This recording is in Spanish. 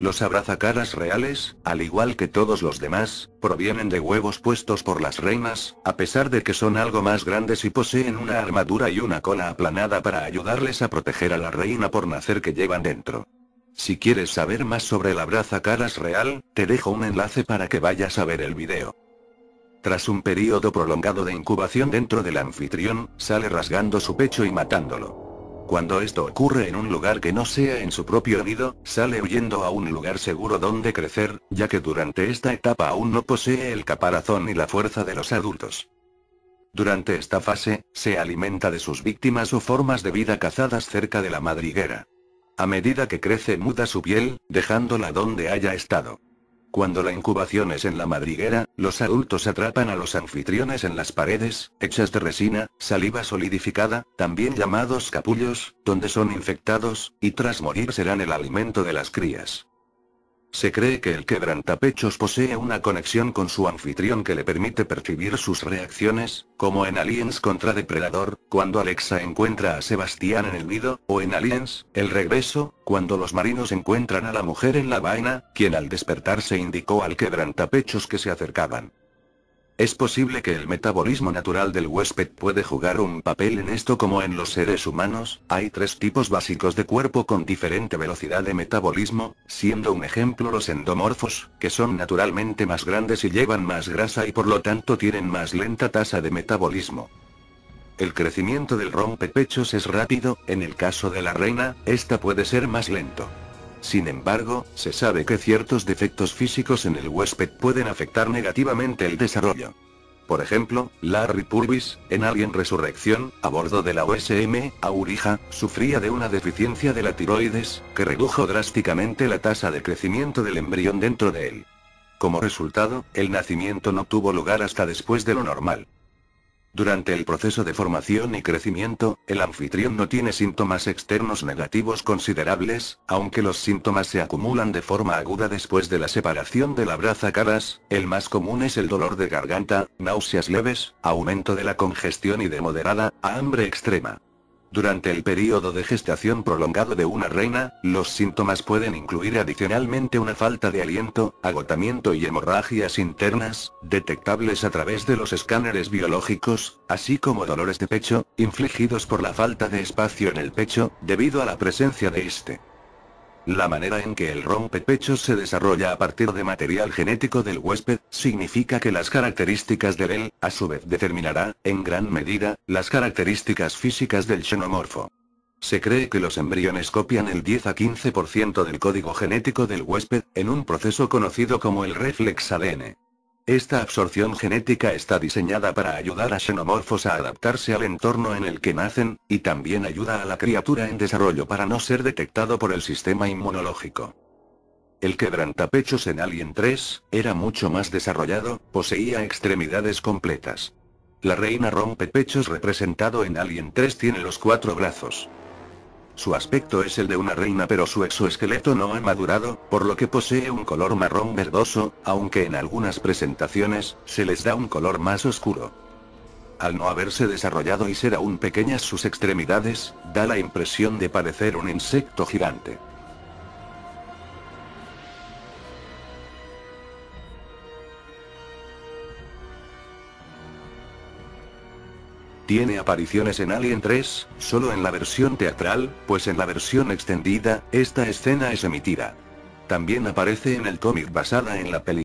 Los abrazacaras reales, al igual que todos los demás, provienen de huevos puestos por las reinas, a pesar de que son algo más grandes y poseen una armadura y una cola aplanada para ayudarles a proteger a la reina por nacer que llevan dentro. Si quieres saber más sobre el abrazacaras real, te dejo un enlace para que vayas a ver el video. Tras un periodo prolongado de incubación dentro del anfitrión, sale rasgando su pecho y matándolo. Cuando esto ocurre en un lugar que no sea en su propio nido, sale huyendo a un lugar seguro donde crecer, ya que durante esta etapa aún no posee el caparazón y la fuerza de los adultos. Durante esta fase, se alimenta de sus víctimas o formas de vida cazadas cerca de la madriguera. A medida que crece muda su piel, dejándola donde haya estado. Cuando la incubación es en la madriguera, los adultos atrapan a los anfitriones en las paredes, hechas de resina, saliva solidificada, también llamados capullos, donde son infectados, y tras morir serán el alimento de las crías. Se cree que el quebrantapechos posee una conexión con su anfitrión que le permite percibir sus reacciones, como en Aliens contra Depredador, cuando Alexa encuentra a Sebastián en el nido, o en Aliens, El Regreso, cuando los marinos encuentran a la mujer en la vaina, quien al despertarse indicó al quebrantapechos que se acercaban. Es posible que el metabolismo natural del huésped puede jugar un papel en esto como en los seres humanos, hay tres tipos básicos de cuerpo con diferente velocidad de metabolismo, siendo un ejemplo los endomorfos, que son naturalmente más grandes y llevan más grasa y por lo tanto tienen más lenta tasa de metabolismo. El crecimiento del rompepechos es rápido, en el caso de la reina, esta puede ser más lento. Sin embargo, se sabe que ciertos defectos físicos en el huésped pueden afectar negativamente el desarrollo. Por ejemplo, Larry Purvis, en Alien Resurrección, a bordo de la OSM, Aurija, sufría de una deficiencia de la tiroides, que redujo drásticamente la tasa de crecimiento del embrión dentro de él. Como resultado, el nacimiento no tuvo lugar hasta después de lo normal. Durante el proceso de formación y crecimiento, el anfitrión no tiene síntomas externos negativos considerables, aunque los síntomas se acumulan de forma aguda después de la separación de la braza el más común es el dolor de garganta, náuseas leves, aumento de la congestión y de moderada, a hambre extrema. Durante el período de gestación prolongado de una reina, los síntomas pueden incluir adicionalmente una falta de aliento, agotamiento y hemorragias internas, detectables a través de los escáneres biológicos, así como dolores de pecho, infligidos por la falta de espacio en el pecho, debido a la presencia de este. La manera en que el rompepechos se desarrolla a partir de material genético del huésped, significa que las características de él, a su vez determinará, en gran medida, las características físicas del xenomorfo. Se cree que los embriones copian el 10 a 15% del código genético del huésped, en un proceso conocido como el reflex ADN. Esta absorción genética está diseñada para ayudar a xenomorfos a adaptarse al entorno en el que nacen, y también ayuda a la criatura en desarrollo para no ser detectado por el sistema inmunológico. El quebrantapechos en Alien 3, era mucho más desarrollado, poseía extremidades completas. La reina pechos representado en Alien 3 tiene los cuatro brazos. Su aspecto es el de una reina pero su exoesqueleto no ha madurado, por lo que posee un color marrón verdoso, aunque en algunas presentaciones, se les da un color más oscuro. Al no haberse desarrollado y ser aún pequeñas sus extremidades, da la impresión de parecer un insecto gigante. Tiene apariciones en Alien 3, solo en la versión teatral, pues en la versión extendida, esta escena es emitida. También aparece en el cómic basada en la película.